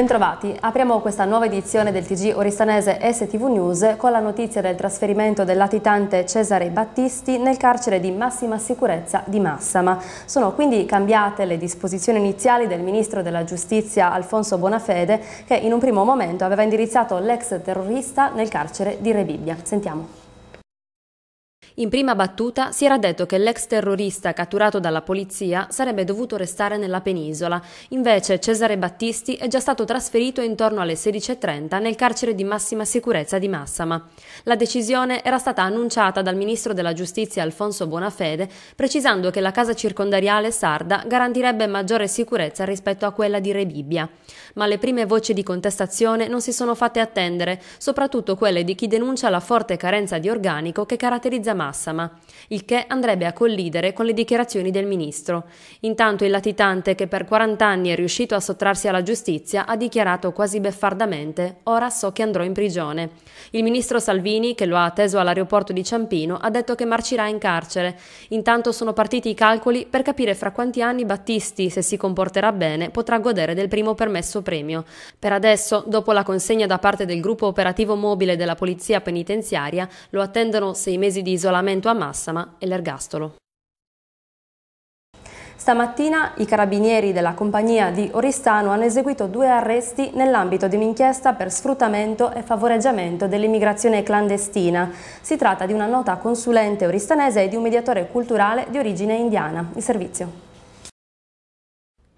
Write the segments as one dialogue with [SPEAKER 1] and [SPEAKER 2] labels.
[SPEAKER 1] Bentrovati, apriamo questa nuova edizione del TG Oristanese STV News con la notizia del trasferimento del latitante Cesare Battisti nel carcere di massima sicurezza di Massama. Sono quindi cambiate le disposizioni iniziali del Ministro della Giustizia Alfonso Bonafede che in un primo momento aveva indirizzato l'ex terrorista nel carcere di Rebibbia. Sentiamo. In prima battuta si era detto che l'ex terrorista catturato dalla polizia sarebbe dovuto restare nella penisola, invece Cesare Battisti è già stato trasferito intorno alle 16.30 nel carcere di massima sicurezza di Massama. La decisione era stata annunciata dal ministro della giustizia Alfonso Bonafede, precisando che la casa circondariale sarda garantirebbe maggiore sicurezza rispetto a quella di Rebibbia. Ma le prime voci di contestazione non si sono fatte attendere, soprattutto quelle di chi denuncia la forte carenza di organico che caratterizza Massama Massama, il che andrebbe a collidere con le dichiarazioni del ministro. Intanto il latitante che per 40 anni è riuscito a sottrarsi alla giustizia ha dichiarato quasi beffardamente ora so che andrò in prigione. Il ministro Salvini, che lo ha atteso all'aeroporto di Ciampino, ha detto che marcirà in carcere. Intanto sono partiti i calcoli per capire fra quanti anni Battisti, se si comporterà bene, potrà godere del primo permesso premio. Per adesso, dopo la consegna da parte del gruppo operativo mobile della Polizia Penitenziaria, lo attendono sei mesi di isolamento l'isolamento a Massama e l'ergastolo. Stamattina i carabinieri della compagnia di Oristano hanno eseguito due arresti nell'ambito di un'inchiesta per sfruttamento e favoreggiamento dell'immigrazione clandestina. Si tratta di una nota consulente oristanese e di un mediatore culturale di origine indiana. Il servizio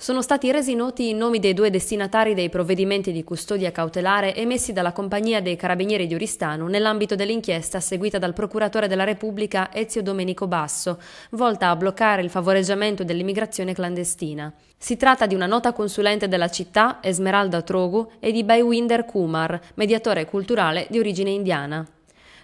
[SPEAKER 1] sono stati resi noti i nomi dei due destinatari dei provvedimenti di custodia cautelare emessi dalla Compagnia dei Carabinieri di Oristano nell'ambito dell'inchiesta seguita dal Procuratore della Repubblica Ezio Domenico Basso, volta a bloccare il favoreggiamento dell'immigrazione clandestina. Si tratta di una nota consulente della città, Esmeralda Trogu, e di Baiwinder Kumar, mediatore culturale di origine indiana.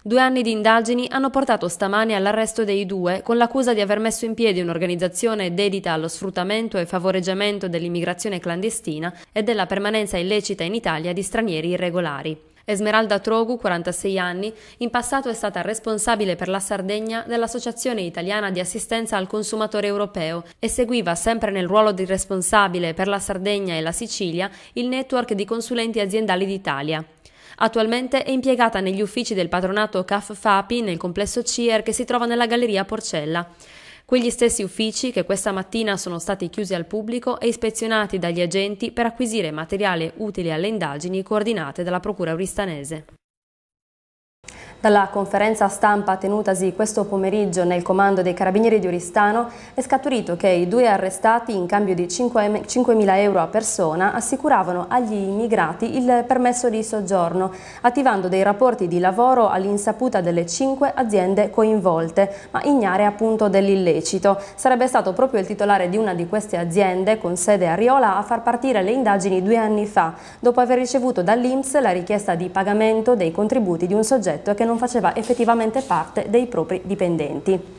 [SPEAKER 1] Due anni di indagini hanno portato stamane all'arresto dei due con l'accusa di aver messo in piedi un'organizzazione dedita allo sfruttamento e favoreggiamento dell'immigrazione clandestina e della permanenza illecita in Italia di stranieri irregolari. Esmeralda Trogu, 46 anni, in passato è stata responsabile per la Sardegna dell'Associazione Italiana di Assistenza al Consumatore Europeo e seguiva sempre nel ruolo di responsabile per la Sardegna e la Sicilia il network di consulenti aziendali d'Italia, Attualmente è impiegata negli uffici del patronato CAF FAPI nel complesso CIER che si trova nella Galleria Porcella. Quegli stessi uffici che questa mattina sono stati chiusi al pubblico e ispezionati dagli agenti per acquisire materiale utile alle indagini coordinate dalla Procura Auristanese. Dalla conferenza stampa tenutasi questo pomeriggio nel comando dei carabinieri di Oristano è scaturito che i due arrestati in cambio di 5.000 euro a persona assicuravano agli immigrati il permesso di soggiorno, attivando dei rapporti di lavoro all'insaputa delle cinque aziende coinvolte, ma ignare appunto dell'illecito. Sarebbe stato proprio il titolare di una di queste aziende con sede a Riola a far partire le indagini due anni fa, dopo aver ricevuto dall'Inps la richiesta di pagamento dei contributi di un soggetto che non faceva effettivamente parte dei propri dipendenti.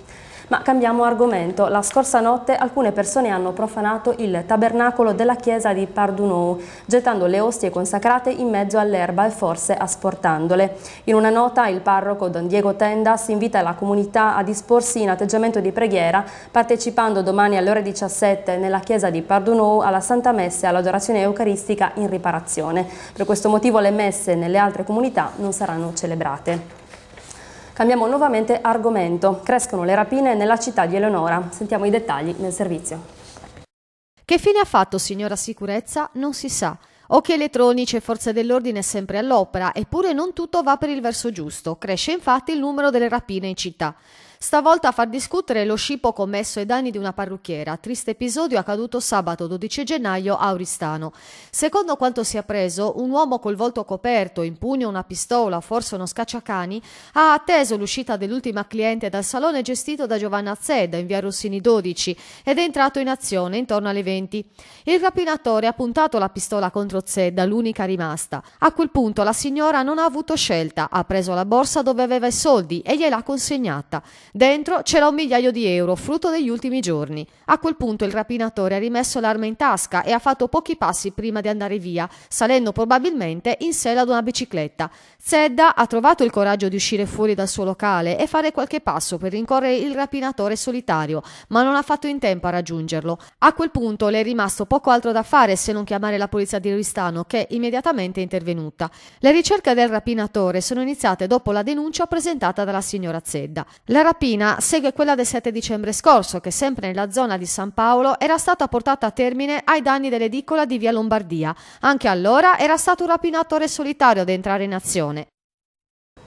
[SPEAKER 1] Ma cambiamo argomento. La scorsa notte alcune persone hanno profanato il tabernacolo della chiesa di Pardunou, gettando le ostie consacrate in mezzo all'erba e forse asportandole. In una nota il parroco Don Diego Tendas invita la comunità a disporsi in atteggiamento di preghiera, partecipando domani alle ore 17 nella chiesa di Pardunou alla Santa Messa e all'adorazione eucaristica in riparazione. Per questo motivo le messe nelle altre comunità non saranno celebrate. Cambiamo nuovamente argomento. Crescono le rapine nella città di Eleonora. Sentiamo i dettagli nel servizio. Che fine ha fatto signora sicurezza
[SPEAKER 2] non si sa. Occhi elettronici e forze dell'ordine sempre all'opera, eppure non tutto va per il verso giusto. Cresce infatti il numero delle rapine in città. Stavolta a far discutere lo scippo commesso ai danni di una parrucchiera. Triste episodio accaduto sabato 12 gennaio a Oristano. Secondo quanto si è preso, un uomo col volto coperto, in pugno una pistola, forse uno scacciacani, ha atteso l'uscita dell'ultima cliente dal salone gestito da Giovanna Zedda in via Rossini 12 ed è entrato in azione intorno alle 20. Il rapinatore ha puntato la pistola contro Zedda, l'unica rimasta. A quel punto la signora non ha avuto scelta, ha preso la borsa dove aveva i soldi e gliel'ha consegnata. Dentro c'era un migliaio di euro, frutto degli ultimi giorni. A quel punto il rapinatore ha rimesso l'arma in tasca e ha fatto pochi passi prima di andare via, salendo probabilmente in sella ad una bicicletta. Zedda ha trovato il coraggio di uscire fuori dal suo locale e fare qualche passo per rincorrere il rapinatore solitario, ma non ha fatto in tempo a raggiungerlo. A quel punto le è rimasto poco altro da fare se non chiamare la polizia di Ristano, che immediatamente è intervenuta. Le ricerche del rapinatore sono iniziate dopo la denuncia presentata dalla signora Zedda. La rapina segue quella del 7 dicembre scorso, che sempre nella zona di San Paolo era stata portata a termine ai danni dell'edicola di Via Lombardia. Anche allora era stato un rapinatore solitario ad entrare in azione.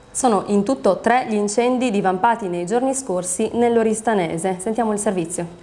[SPEAKER 1] Sono in tutto tre gli incendi divampati nei giorni scorsi nell'Oristanese. Sentiamo il servizio.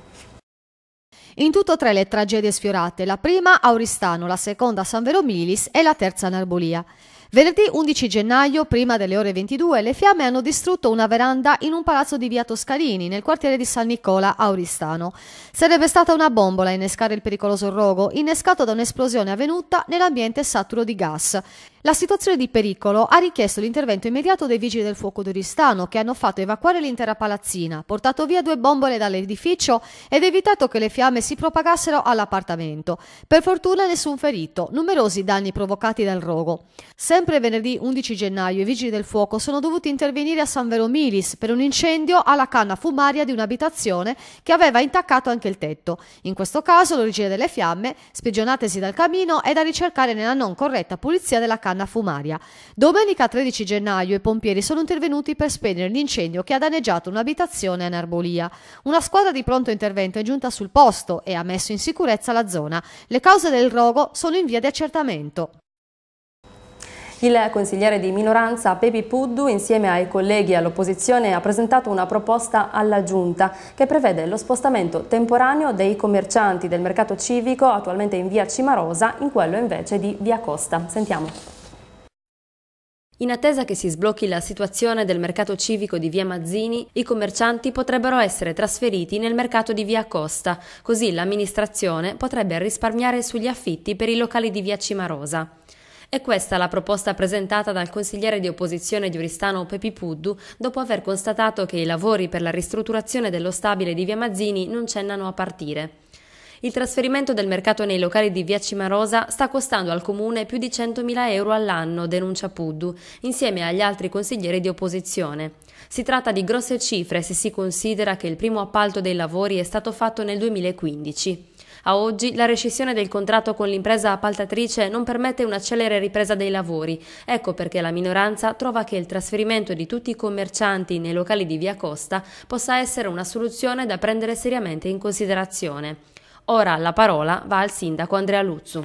[SPEAKER 1] In tutto tre le tragedie sfiorate, la prima a Oristano,
[SPEAKER 2] la seconda a San Vero e la terza a Narbolia. Venerdì 11 gennaio, prima delle ore 22, le fiamme hanno distrutto una veranda in un palazzo di via Toscarini, nel quartiere di San Nicola, Auristano. Sarebbe stata una bombola a innescare il pericoloso rogo, innescato da un'esplosione avvenuta nell'ambiente saturo di gas. La situazione di pericolo ha richiesto l'intervento immediato dei vigili del fuoco di Oristano, che hanno fatto evacuare l'intera palazzina, portato via due bombole dall'edificio ed evitato che le fiamme si propagassero all'appartamento. Per fortuna nessun ferito, numerosi danni provocati dal rogo. Sempre venerdì 11 gennaio i vigili del fuoco sono dovuti intervenire a San Vero Milis per un incendio alla canna fumaria di un'abitazione che aveva intaccato anche il tetto. In questo caso l'origine delle fiamme, sprigionatesi dal camino, è da ricercare nella non corretta pulizia della casa canna fumaria. Domenica 13 gennaio i pompieri sono intervenuti per spegnere l'incendio che ha danneggiato un'abitazione in Arbolia. Una squadra di pronto intervento è giunta sul posto e ha messo in sicurezza la zona. Le cause del rogo sono in via di accertamento.
[SPEAKER 1] Il consigliere di minoranza Pepi Puddu insieme ai colleghi all'opposizione ha presentato una proposta alla Giunta che prevede lo spostamento temporaneo dei commercianti del mercato civico attualmente in via Cimarosa in quello invece di via Costa. Sentiamo. In attesa che si sblocchi la situazione del mercato civico di via Mazzini, i commercianti potrebbero essere trasferiti nel mercato di via Costa, così l'amministrazione potrebbe risparmiare sugli affitti per i locali di via Cimarosa. È questa la proposta presentata dal consigliere di opposizione dioristano Pepi Puddu dopo aver constatato che i lavori per la ristrutturazione dello stabile di Via Mazzini non cennano a partire. Il trasferimento del mercato nei locali di Via Cimarosa sta costando al comune più di 100.000 euro all'anno, denuncia Puddu, insieme agli altri consiglieri di opposizione. Si tratta di grosse cifre se si considera che il primo appalto dei lavori è stato fatto nel 2015. A oggi la rescissione del contratto con l'impresa appaltatrice non permette una celere ripresa dei lavori. Ecco perché la minoranza trova che il trasferimento di tutti i commercianti nei locali di Via Costa possa essere una soluzione da prendere seriamente in considerazione. Ora la parola va al sindaco Andrea Luzzu.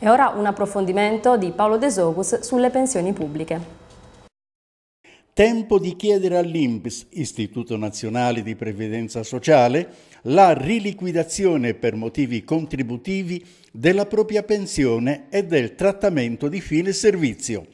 [SPEAKER 1] E ora un approfondimento di Paolo De Desogus sulle pensioni pubbliche.
[SPEAKER 3] Tempo di chiedere all'INPS, Istituto Nazionale di Previdenza Sociale, la riliquidazione per motivi contributivi della propria pensione e del trattamento di fine servizio.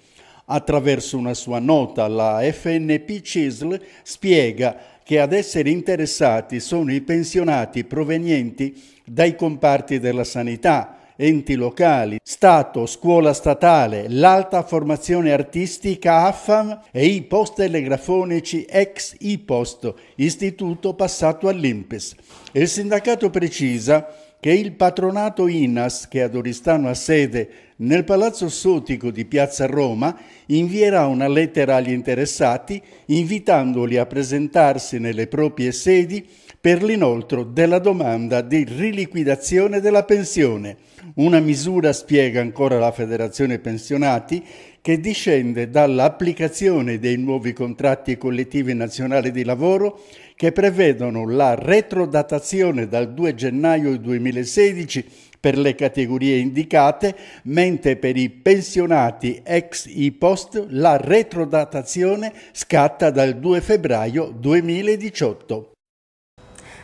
[SPEAKER 3] Attraverso una sua nota la FNP CISL spiega che ad essere interessati sono i pensionati provenienti dai comparti della sanità, enti locali, Stato, scuola statale, l'alta formazione artistica AFAM e i post telegrafonici ex IPOST, istituto passato all'Impes. Il sindacato precisa che il patronato INAS, che ad Oristano ha sede nel Palazzo Sotico di Piazza Roma, invierà una lettera agli interessati invitandoli a presentarsi nelle proprie sedi per l'inoltro della domanda di riliquidazione della pensione. Una misura, spiega ancora la Federazione Pensionati, che discende dall'applicazione dei nuovi contratti collettivi nazionali di lavoro che prevedono la retrodatazione dal 2 gennaio 2016 per le categorie indicate, mentre per i pensionati ex IPOST la retrodatazione scatta dal 2 febbraio 2018.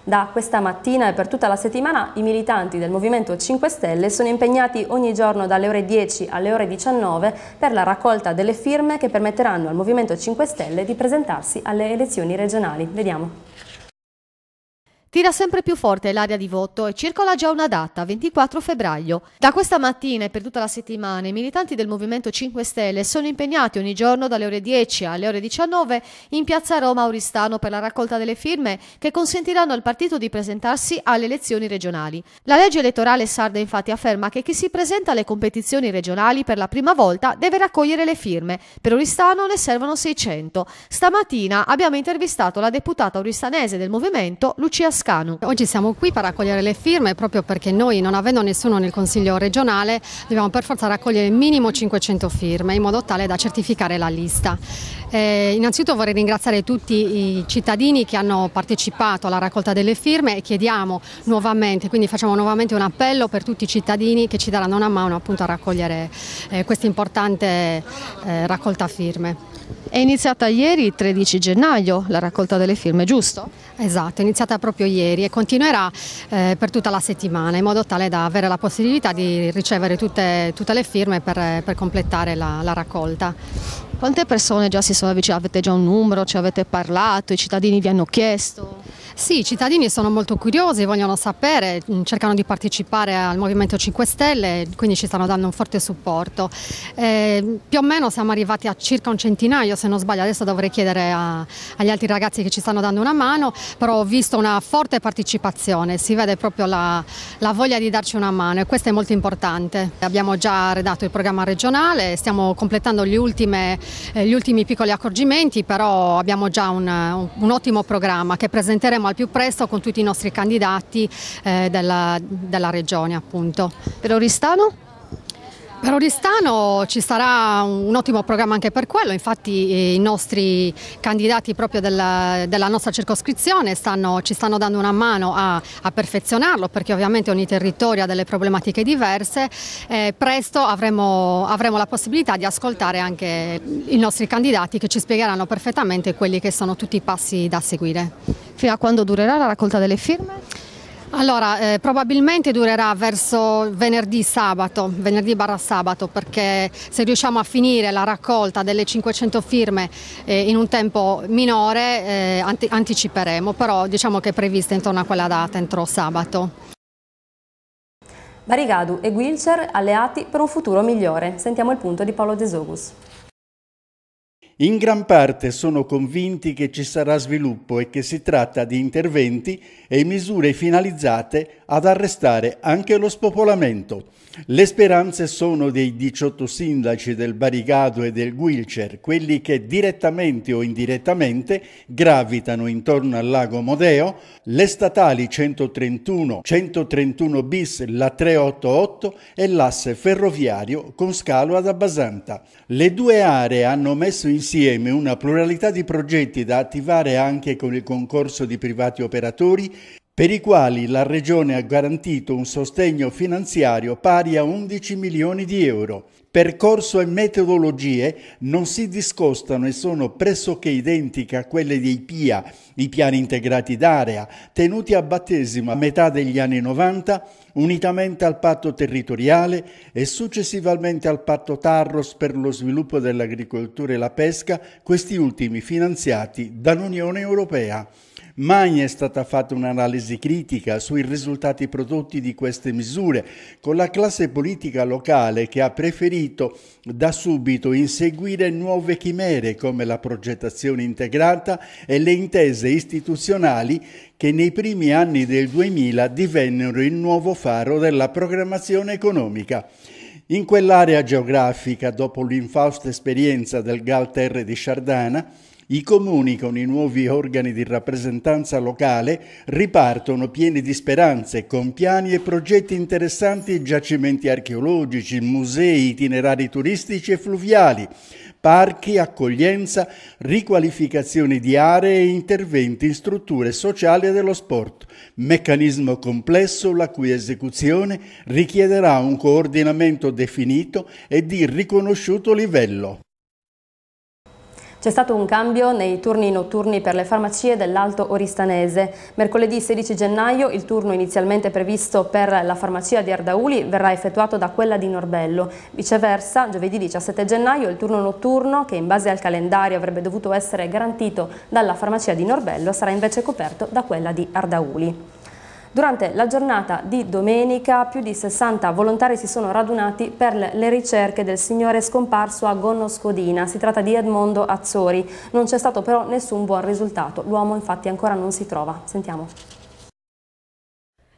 [SPEAKER 1] Da questa mattina e per tutta la settimana i militanti del Movimento 5 Stelle sono impegnati ogni giorno dalle ore 10 alle ore 19 per la raccolta delle firme che permetteranno al Movimento 5 Stelle di presentarsi alle elezioni regionali. Vediamo.
[SPEAKER 2] Tira sempre più forte l'area di voto e circola già una data, 24 febbraio. Da questa mattina e per tutta la settimana i militanti del Movimento 5 Stelle sono impegnati ogni giorno dalle ore 10 alle ore 19 in piazza Roma Auristano per la raccolta delle firme che consentiranno al partito di presentarsi alle elezioni regionali. La legge elettorale sarda infatti afferma che chi si presenta alle competizioni regionali per la prima volta deve raccogliere le firme. Per Auristano ne servono 600. Stamattina abbiamo intervistato la deputata auristanese del
[SPEAKER 4] Movimento, Lucia Scala toscano. Oggi siamo qui per raccogliere le firme proprio perché noi non avendo nessuno nel Consiglio regionale dobbiamo per forza raccogliere minimo 500 firme in modo tale da certificare la lista. Eh, innanzitutto vorrei ringraziare tutti i cittadini che hanno partecipato alla raccolta delle firme e chiediamo nuovamente, quindi facciamo nuovamente un appello per tutti i cittadini che ci daranno una mano appunto a raccogliere eh, questa importante eh, raccolta firme. È iniziata ieri, 13 gennaio, la raccolta delle firme, giusto? Esatto, è iniziata proprio ieri e continuerà eh, per tutta la settimana in modo tale da avere la possibilità di ricevere tutte, tutte le firme per, per completare la, la, raccolta. Quante persone già si sono avvicinate? Avete già un numero? Ci avete parlato? I cittadini vi hanno chiesto? Sì, i cittadini sono molto curiosi, vogliono sapere, cercano di partecipare al Movimento 5 Stelle, quindi ci stanno dando un forte supporto. Eh, più o meno siamo arrivati a circa un centinaio, se non sbaglio, adesso dovrei chiedere a, agli altri ragazzi che ci stanno dando una mano, però ho visto una forte partecipazione, si vede proprio la, la voglia di darci una mano e questo è molto importante. Abbiamo già redatto il programma regionale, stiamo completando gli, ultime, eh, gli ultimi piccoli accorgimenti, però abbiamo già un, un, un ottimo programma che presenteremo torneremo al più presto con tutti i nostri candidati eh, della, della regione appunto. Per Oristano? Per Oristano ci sarà un ottimo programma anche per quello, infatti eh, i nostri candidati proprio della, della nostra circoscrizione stanno, ci stanno dando una mano a, a, perfezionarlo perché ovviamente ogni territorio ha delle problematiche diverse, eh, presto avremo, avremo, la possibilità di ascoltare anche i nostri candidati che ci spiegheranno perfettamente quelli che sono tutti i passi da seguire. Fino a quando durerà la raccolta delle firme? Allora, eh, probabilmente durerà verso venerdì sabato, venerdì barra sabato, perché se riusciamo a finire la raccolta delle 500 firme eh, in un tempo minore eh, anti anticiperemo, però diciamo che è prevista intorno a quella data, entro sabato. Barigadu e Wilcher alleati per un futuro migliore. Sentiamo il punto di Paolo Desogus
[SPEAKER 3] in gran parte sono convinti che ci sarà sviluppo e che si tratta di interventi e misure finalizzate ad arrestare anche lo spopolamento. Le speranze sono dei 18 sindaci del Barigado e del Wilcher, quelli che direttamente o indirettamente gravitano intorno al lago Modeo, le statali 131, 131 bis, la 388 e l'asse ferroviario con scalo ad Abbasanta. Le due aree hanno messo in insieme una pluralità di progetti da attivare anche con il concorso di privati operatori per i quali la Regione ha garantito un sostegno finanziario pari a 11 milioni di euro. Percorso e metodologie non si discostano e sono pressoché identiche a quelle dei PIA, i piani integrati d'area, tenuti a battesimo a metà degli anni 90, unitamente al patto territoriale e successivamente al patto Tarros per lo sviluppo dell'agricoltura e la pesca, questi ultimi finanziati dall'Unione Europea. Mai è stata fatta un'analisi critica sui risultati prodotti di queste misure, con la classe politica locale che ha preferito da subito inseguire nuove chimere come la progettazione integrata e le intese istituzionali che nei primi anni del 2000 divennero il nuovo faro della programmazione economica. In quell'area geografica, dopo l'infausta esperienza del GAL Terre di Sciardana, i comuni con i nuovi organi di rappresentanza locale ripartono pieni di speranze, con piani e progetti interessanti giacimenti archeologici, musei, itinerari turistici e fluviali, parchi, accoglienza, riqualificazioni di aree e interventi in strutture sociali e dello sport, meccanismo complesso la cui esecuzione richiederà un coordinamento definito e di riconosciuto livello.
[SPEAKER 1] C'è stato un cambio nei turni notturni per le farmacie dell'Alto Oristanese. Mercoledì 16 gennaio il turno inizialmente previsto per la farmacia di Ardauli verrà effettuato da quella di Norbello. Viceversa, giovedì 17 gennaio il turno notturno, che in base al calendario avrebbe dovuto essere garantito dalla farmacia di Norbello, sarà invece coperto da quella di Ardauli. Durante la giornata di domenica più di 60 volontari si sono radunati per le ricerche del signore scomparso a Gonno Scodina. Si tratta di Edmondo Azzori. Non c'è stato però nessun buon risultato. L'uomo infatti ancora non si trova. Sentiamo.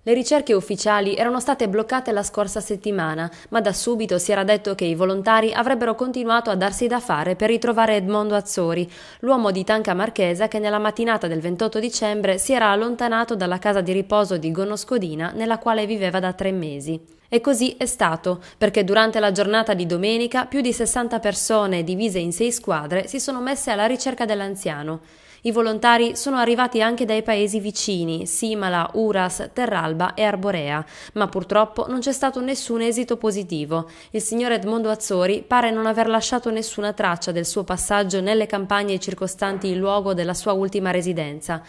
[SPEAKER 1] Le ricerche ufficiali erano state bloccate la scorsa settimana, ma da subito si era detto che i volontari avrebbero continuato a darsi da fare per ritrovare Edmondo Azzori, l'uomo di Tanca Marchesa che nella mattinata del 28 dicembre si era allontanato dalla casa di riposo di Gonoscodina nella quale viveva da tre mesi. E così è stato, perché durante la giornata di domenica più di 60 persone divise in sei squadre si sono messe alla ricerca dell'anziano. I volontari sono arrivati anche dai paesi vicini, Simala, Uras, Terralba e Arborea, ma purtroppo non c'è stato nessun esito positivo. Il signor Edmondo Azzori pare non aver lasciato nessuna traccia del suo passaggio nelle campagne circostanti il luogo della sua ultima residenza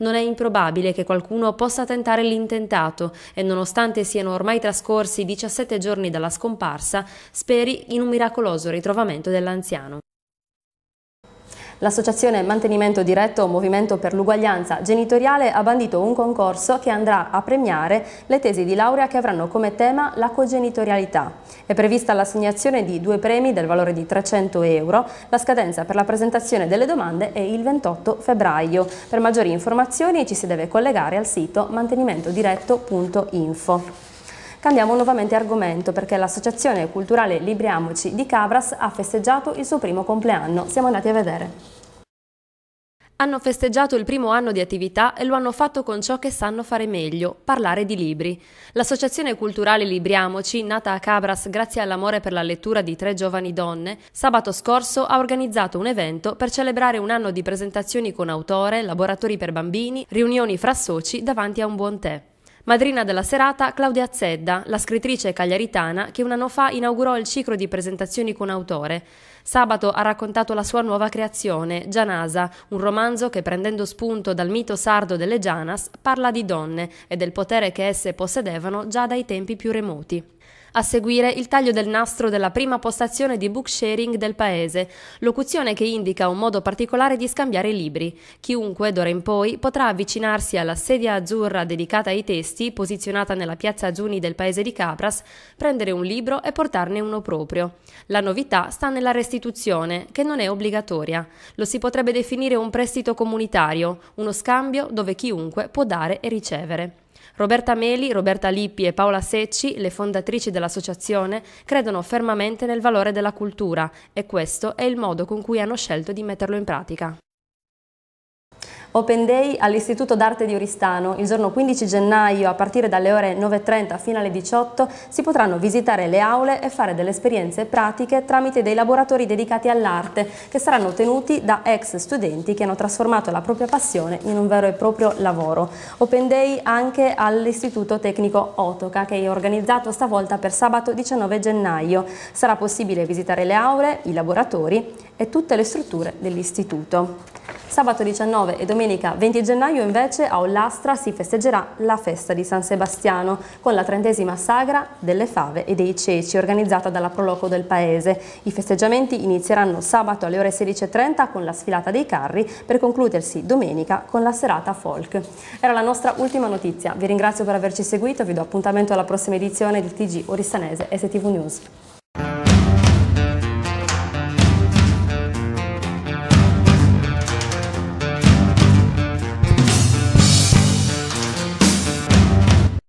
[SPEAKER 1] non è improbabile che qualcuno possa tentare l'intentato e nonostante siano ormai trascorsi 17 giorni dalla scomparsa, speri in un miracoloso ritrovamento dell'anziano. L'associazione Mantenimento Diretto Movimento per l'Uguaglianza Genitoriale ha bandito un concorso che andrà a premiare le tesi di laurea che avranno come tema la cogenitorialità. È prevista l'assegnazione di due premi del valore di 300 euro. La scadenza per la presentazione delle domande è il 28 febbraio. Per maggiori informazioni ci si deve collegare al sito mantenimentodiretto.info. Cambiamo nuovamente argomento perché l'associazione culturale Libriamoci di Cabras ha festeggiato il suo primo compleanno. Siamo andati a vedere. Hanno festeggiato il primo anno di attività e lo hanno fatto con ciò che sanno fare meglio, parlare di libri. L'associazione culturale Libriamoci, nata a Cabras grazie all'amore per la lettura di tre giovani donne, sabato scorso ha organizzato un evento per celebrare un anno di presentazioni con autore, laboratori per bambini, riunioni fra soci davanti a un buon tè. Madrina della serata Claudia Zedda, la scrittrice cagliaritana che un anno fa inaugurò il ciclo di presentazioni con autore. Sabato ha raccontato la sua nuova creazione, Gianasa, un romanzo che prendendo spunto dal mito sardo delle Gianas parla di donne e del potere che esse possedevano già dai tempi più remoti. A seguire il taglio del nastro della prima postazione di book sharing del paese, locuzione che indica un modo particolare di scambiare libri. Chiunque d'ora in poi potrà avvicinarsi alla sedia azzurra dedicata ai testi, posizionata nella piazza Giuni del paese di Capras, prendere un libro e portarne uno proprio. La novità sta nella restituzione, che non è obbligatoria. Lo si potrebbe definire un prestito comunitario, uno scambio dove chiunque può dare e ricevere. Roberta Meli, Roberta Lippi e Paola Secci, le fondatrici dell'associazione, credono fermamente nel valore della cultura e questo è il modo con cui hanno scelto di metterlo in pratica. Open Day all'Istituto d'Arte di Oristano. Il giorno 15 gennaio, a partire dalle ore 9.30 fino alle 18, si potranno visitare le aule e fare delle esperienze pratiche tramite dei laboratori dedicati all'arte, che saranno tenuti da ex studenti che hanno trasformato la propria passione in un vero e proprio lavoro. Open Day anche all'Istituto Tecnico Otoca, che è organizzato stavolta per sabato 19 gennaio. Sarà possibile visitare le aule, i laboratori e tutte le strutture dell'istituto. Sabato 19 e domenica Domenica 20 gennaio invece a Ollastra si festeggerà la festa di San Sebastiano con la trentesima sagra delle fave e dei ceci organizzata dalla Proloco del Paese. I festeggiamenti inizieranno sabato alle ore 16.30 con la sfilata dei carri per concludersi domenica con la serata folk. Era la nostra ultima notizia, vi ringrazio per averci seguito, vi do appuntamento alla prossima edizione del TG Oristanese STV News.